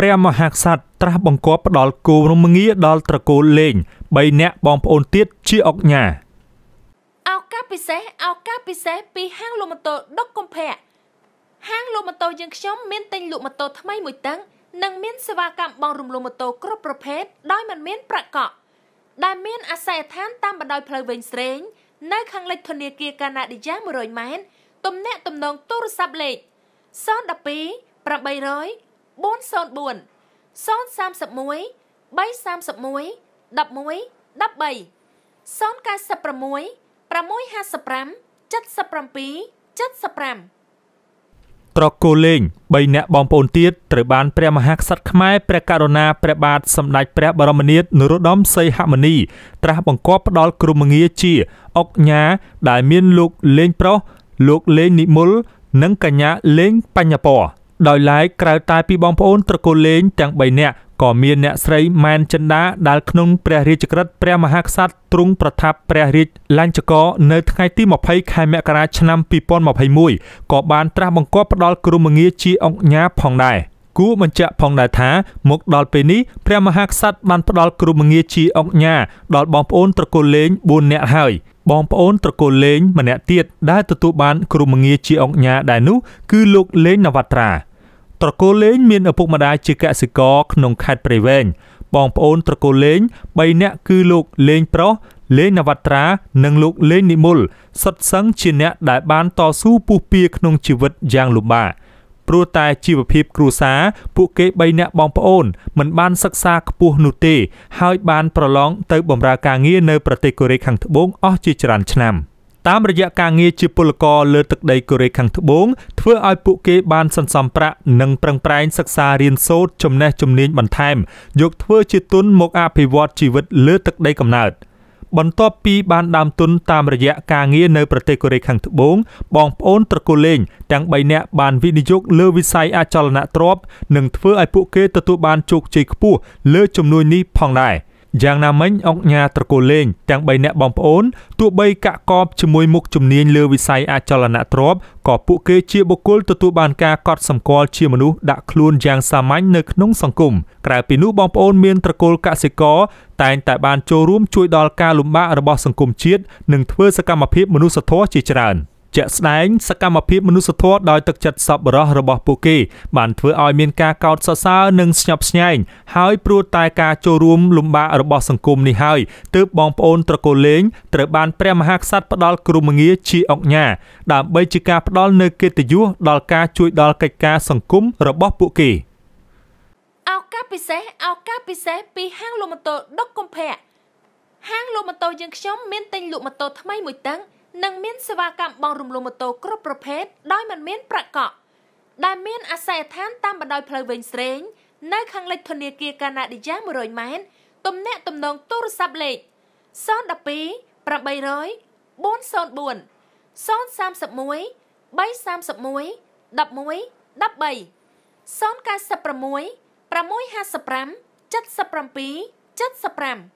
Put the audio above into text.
ព្រះមហាក្សត្រត្រាស់បង្គាប់ផ្ដល់គោរមងារដល់ត្រកូលលេង3នាក់បងប្អូនទៀតជាអុកញ៉ាឱកាសពិសេសឱកាសពិសេសពីហាងលក់ម៉ូតូដុកកំភៈហាងលក់ម៉ូតូយើងខ្ញុំមានទិញលក់ម៉ូតូថ្មីមួយតឹងនិងមានសេវាកម្មបង់រំលងម៉ូតូគ្រប់ប្រភេទដោយមិនមានប្រាក់កក់ ដែលមានអាស័យដ្ឋានតាមបណ្ដោយផ្លូវវិញស្រេងនៅខាងលិចធនាគារកាណាឌីយ៉ា100ម៉ែត្រទំនាក់ទំនងទូរស័ព្ទលេខ012 800 404 031 331 11 13 096 655 77 75ត្រកូលលេង3អ្នកបងប្អូនទៀតត្រូវបានព្រះមហាក្សត្រខ្មែរព្រះករុណាព្រះ បាទសម្ដេចព្រះបរមនាថនរោត្តមសីហមុនីត្រាស់បង្គាប់ផ្ដល់ក្រុមងារជាអុកញ៉ាដែលមាន លោកលេងប្រុសលោកលេងនិមលនិងកញ្ញា លេងបញ្ញពរដោយឡែកក្រៅតែពីបងប្អូនត្រកូលលេងទាំង3នាក់ក៏មានអ្នកស្រីម៉ែនចិនដាដែលក្នុងព្រះរាជក្រឹត្យព្រះ មហាក្សត្រទ្រង់ប្រថាប់ព្រះរាជលញ្ចក នៅថ្ងៃទី20ខែមករាឆ្នាំ2021ក៏បានត្រាស់បង្គាប់ផ្ដល់គ្រមងារជាអង្គញាផងដែរ។គួរបញ្ជាក់ផងដែរថាមកដល់ពេលនេះព្រះមហាក្សត្របានផ្ដល់គ្រូមងារជាអង្គញាដល់បងប្អូនត្រកូលលេង4នាក់ហើយបងប្អូនត្រកូលលេងម្នាក់ទៀតដែលទទួលបានគ្រូមងារជាអង្គញាដែរនោះគឺលោកលេងនវត្រាត្រកូលលេងមានឪពុកម្ដាយជាកសិករក្នុងខេត្តព្រៃវែងបងប្អូនត្រកូលលេង3នាក់គឺលោកលេងប្រុសលេងនវត្រា និងលោកលេងនិមលសុទ្ធសឹងជាអ្នកដែលបានតស៊ូពុះពៀក្នុងជីវិតយ៉ាងលំបាកព្រោះតែជីវភាពគ្រួសារពួកគេ3នាក់បងប្អូនមិនបានសិក្សាខ្ពស់នោះទេ ហើយបានប្រឡងទៅបម្រើការងារនៅប្រទេសកូរ៉េខាងត្បូងអស់ជាច្រើនឆ្នាំ។តាមរយៈការងារជាពលករលើទឹកដីកូរ៉េខាងត្បូងធ្វើឲ្យពួកគេបានសន្សំប្រាក់និងប្រឹងប្រែងសិក្សារៀនសូត្រចំណេះជំនាញបន្ថែម យកធ្វើជាទុនមកអភិវឌ្ឍជីវិតលើទឹកដីកំណើត។បន្ទាប់ពីបានដើមទុនតាមរយៈការងារនៅប្រទេសកូរ៉េខាងត្បូងបងប្អូនត្រកូលលេងទាំង3នាក់បានវិនិយោគលើវិស័យអចលនទ្រព្យនិងធ្វើឲ្យពួកគេទទួលបានជោគជ័យខ្ពស់លើចំនួននេះផងដែរ។យ៉ាងណាមិញអង្គញាត្រកូលលេងទាំង3អ្នកបងប្អូនទោះបីកាក់កបជាមួយមុខជំនាញលើវិស័យអចលនទ្រព្យក៏ពួកគេជាបុគ្គលទទួលបានការកត់សម្គាល់ជាមនុស្សដាក់ខ្លួនយ៉ាងសាមញ្ញនៅក្នុងសង្គមក្រៅពីនោះបងប្អូនមានត្រកូលកសិករតែងតែបានចូលរួមជួយដល់ការលំបាករបស់សង្គមជាតិនិងធ្វើសកម្មភាពមនុស្សធម៌ជាច្រើន។ជាក់ស្ដែងសកម្មភាពមនុស្សធម៌ដោយទឹកចិត្តសប្បុរសរបស់ពួកគេ បានធ្វើឲ្យមានការកោតសរសើរនិងស្ញប់ស្ញែងហើយព្រោះតែការចូលរួមលំបាករបស់សង្គមនេះហើយទើបបងប្អូនត្រកូលលេងត្រូវបានព្រះមហាក្សត្រផ្ដល់ក្រុមងារជាអង្គញាដើម្បីជាការផ្ដល់នូវកិត្តិយសដល់ការ ជួយ ដល់កិច្ចការសង្គមរបស់ពួកគេឱកាសពិសេសឱកាសពិសេសពីហាងលក់ម៉ូតូដុកកំភៈហាងលក់ម៉ូតូយើងខ្ញុំមានទិញលក់ម៉ូតូថ្មីមួយតឹងនិងមានសេវាកម្មបង់រំលោះម៉ូតូគ្រប់ប្រភេទដោយមិនមាន ប្រាក់កក់ ដែលមានអាស័យដ្ឋានតាមបណ្ដោយផ្លូវវិញស្រេងនៅខាងលិចធនាគារកាណាឌីយ៉ា100ម៉ែត្រទំនាក់ទំនងទូរស័ព្ទលេខ012 800 404 031 331 11 13 096 655 77 75